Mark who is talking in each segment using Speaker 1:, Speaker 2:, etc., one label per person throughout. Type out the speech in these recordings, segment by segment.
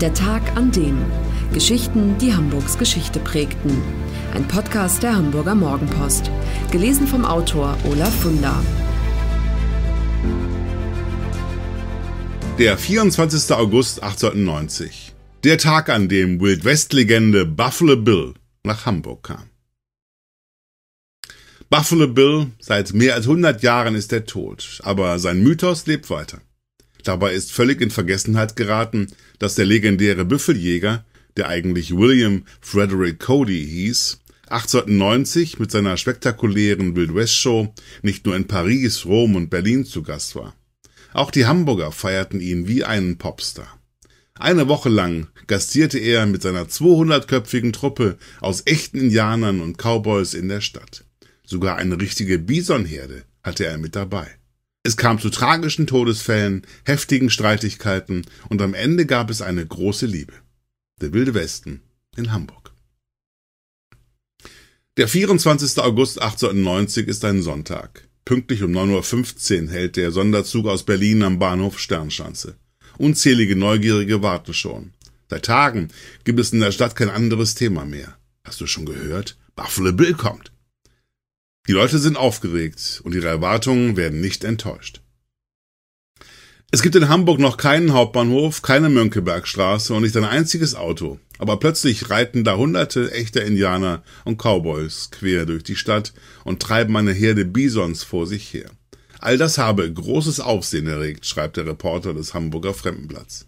Speaker 1: Der Tag an dem. Geschichten, die Hamburgs Geschichte prägten. Ein Podcast der Hamburger Morgenpost. Gelesen vom Autor Olaf Funder. Der 24. August 1890. Der Tag, an dem Wild West-Legende Buffalo Bill nach Hamburg kam. Buffalo Bill, seit mehr als 100 Jahren ist er tot, aber sein Mythos lebt weiter. Dabei ist völlig in Vergessenheit geraten, dass der legendäre Büffeljäger, der eigentlich William Frederick Cody hieß, 1890 mit seiner spektakulären Wild West Show nicht nur in Paris, Rom und Berlin zu Gast war. Auch die Hamburger feierten ihn wie einen Popstar. Eine Woche lang gastierte er mit seiner 200-köpfigen Truppe aus echten Indianern und Cowboys in der Stadt. Sogar eine richtige Bisonherde hatte er mit dabei. Es kam zu tragischen Todesfällen, heftigen Streitigkeiten und am Ende gab es eine große Liebe. Der Wilde Westen in Hamburg. Der 24. August 1890 ist ein Sonntag. Pünktlich um 9.15 Uhr hält der Sonderzug aus Berlin am Bahnhof Sternschanze. Unzählige Neugierige warten schon. Seit Tagen gibt es in der Stadt kein anderes Thema mehr. Hast du schon gehört? Buffalo Bill kommt. Die Leute sind aufgeregt und ihre Erwartungen werden nicht enttäuscht. Es gibt in Hamburg noch keinen Hauptbahnhof, keine Mönckebergstraße und nicht ein einziges Auto. Aber plötzlich reiten da hunderte echter Indianer und Cowboys quer durch die Stadt und treiben eine Herde Bisons vor sich her. All das habe großes Aufsehen erregt, schreibt der Reporter des Hamburger Fremdenblatts.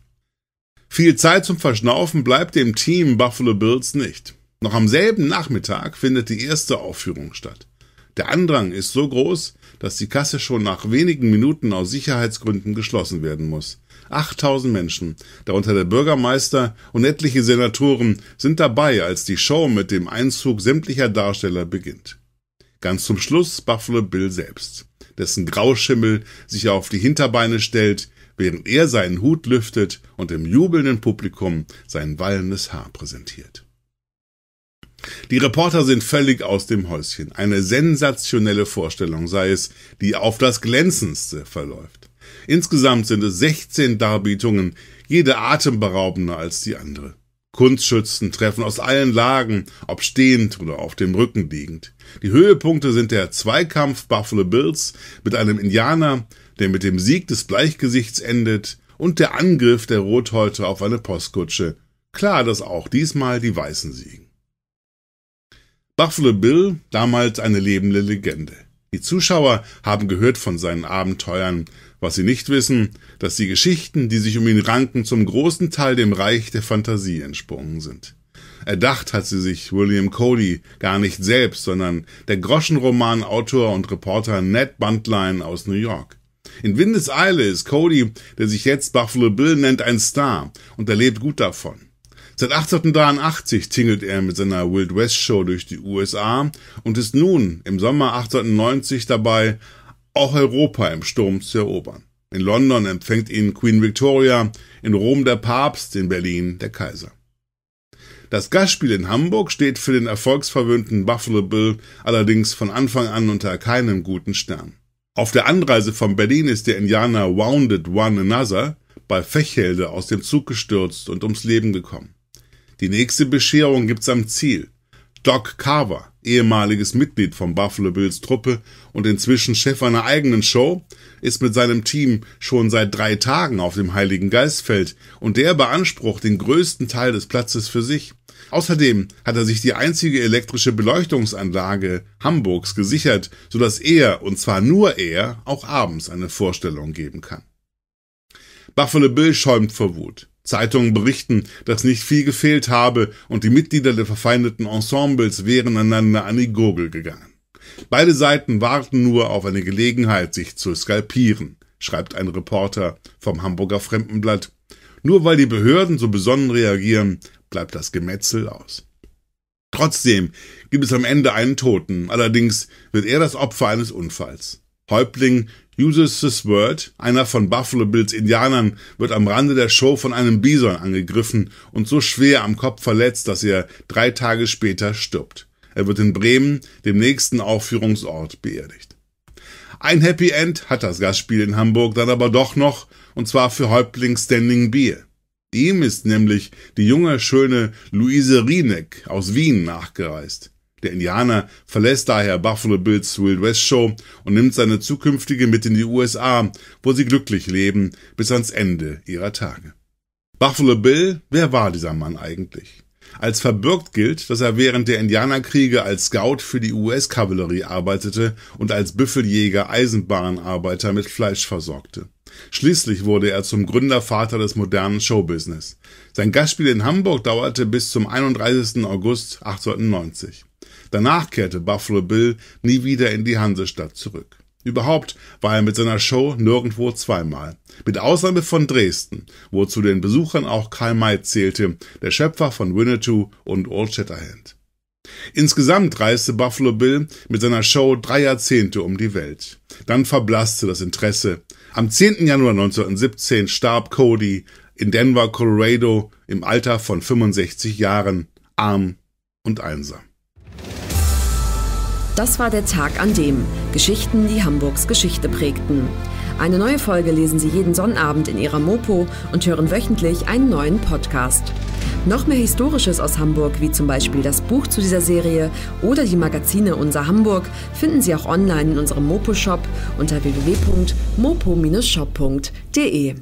Speaker 1: Viel Zeit zum Verschnaufen bleibt dem Team Buffalo Bills nicht. Noch am selben Nachmittag findet die erste Aufführung statt. Der Andrang ist so groß, dass die Kasse schon nach wenigen Minuten aus Sicherheitsgründen geschlossen werden muss. 8000 Menschen, darunter der Bürgermeister und etliche Senatoren, sind dabei, als die Show mit dem Einzug sämtlicher Darsteller beginnt. Ganz zum Schluss Buffalo Bill selbst, dessen Grauschimmel sich auf die Hinterbeine stellt, während er seinen Hut lüftet und dem jubelnden Publikum sein wallendes Haar präsentiert. Die Reporter sind völlig aus dem Häuschen. Eine sensationelle Vorstellung sei es, die auf das glänzendste verläuft. Insgesamt sind es 16 Darbietungen, jede atemberaubender als die andere. Kunstschützen treffen aus allen Lagen, ob stehend oder auf dem Rücken liegend. Die Höhepunkte sind der Zweikampf Buffalo Bills mit einem Indianer, der mit dem Sieg des Bleichgesichts endet, und der Angriff der Rothäute auf eine Postkutsche. Klar, dass auch diesmal die Weißen siegen. Buffalo Bill, damals eine lebende Legende. Die Zuschauer haben gehört von seinen Abenteuern, was sie nicht wissen, dass die Geschichten, die sich um ihn ranken, zum großen Teil dem Reich der Fantasie entsprungen sind. Erdacht hat sie sich William Cody gar nicht selbst, sondern der Groschenromanautor und Reporter Ned Buntline aus New York. In Windeseile ist Cody, der sich jetzt Buffalo Bill nennt, ein Star und er lebt gut davon. Seit 1883 tingelt er mit seiner Wild West Show durch die USA und ist nun im Sommer 1890 dabei, auch Europa im Sturm zu erobern. In London empfängt ihn Queen Victoria, in Rom der Papst, in Berlin der Kaiser. Das Gastspiel in Hamburg steht für den erfolgsverwöhnten Buffalo Bill allerdings von Anfang an unter keinem guten Stern. Auf der Anreise von Berlin ist der Indianer Wounded One Another bei Fechhelde aus dem Zug gestürzt und ums Leben gekommen. Die nächste Bescherung gibt's am Ziel. Doc Carver, ehemaliges Mitglied von Buffalo Bills Truppe und inzwischen Chef einer eigenen Show, ist mit seinem Team schon seit drei Tagen auf dem Heiligen Geistfeld und der beansprucht den größten Teil des Platzes für sich. Außerdem hat er sich die einzige elektrische Beleuchtungsanlage Hamburgs gesichert, sodass er, und zwar nur er, auch abends eine Vorstellung geben kann. Buffalo Bill schäumt vor Wut. Zeitungen berichten, dass nicht viel gefehlt habe und die Mitglieder der verfeindeten Ensembles wären einander an die Gurgel gegangen. Beide Seiten warten nur auf eine Gelegenheit, sich zu skalpieren, schreibt ein Reporter vom Hamburger Fremdenblatt. Nur weil die Behörden so besonnen reagieren, bleibt das Gemetzel aus. Trotzdem gibt es am Ende einen Toten, allerdings wird er das Opfer eines Unfalls. Häuptling uses this Word, einer von Buffalo Bills Indianern, wird am Rande der Show von einem Bison angegriffen und so schwer am Kopf verletzt, dass er drei Tage später stirbt. Er wird in Bremen, dem nächsten Aufführungsort, beerdigt. Ein Happy End hat das Gastspiel in Hamburg dann aber doch noch, und zwar für Häuptling Standing Beer. Ihm ist nämlich die junge, schöne Luise Rieneck aus Wien nachgereist. Der Indianer verlässt daher Buffalo Bills Wild West Show und nimmt seine zukünftige mit in die USA, wo sie glücklich leben bis ans Ende ihrer Tage. Buffalo Bill, wer war dieser Mann eigentlich? Als verbürgt gilt, dass er während der Indianerkriege als Scout für die US-Kavallerie arbeitete und als Büffeljäger Eisenbahnarbeiter mit Fleisch versorgte. Schließlich wurde er zum Gründervater des modernen Showbusiness. Sein Gastspiel in Hamburg dauerte bis zum 31. August 1890. Danach kehrte Buffalo Bill nie wieder in die Hansestadt zurück. Überhaupt war er mit seiner Show nirgendwo zweimal. Mit Ausnahme von Dresden, wo zu den Besuchern auch Karl May zählte, der Schöpfer von Winnetou und Old Shatterhand. Insgesamt reiste Buffalo Bill mit seiner Show drei Jahrzehnte um die Welt. Dann verblasste das Interesse. Am 10. Januar 1917 starb Cody in Denver, Colorado im Alter von 65 Jahren, arm und einsam. Das war der Tag an dem Geschichten, die Hamburgs Geschichte prägten. Eine neue Folge lesen Sie jeden Sonnabend in Ihrer Mopo und hören wöchentlich einen neuen Podcast. Noch mehr Historisches aus Hamburg, wie zum Beispiel das Buch zu dieser Serie oder die Magazine Unser Hamburg, finden Sie auch online in unserem Mopo-Shop unter www.mopo-shop.de.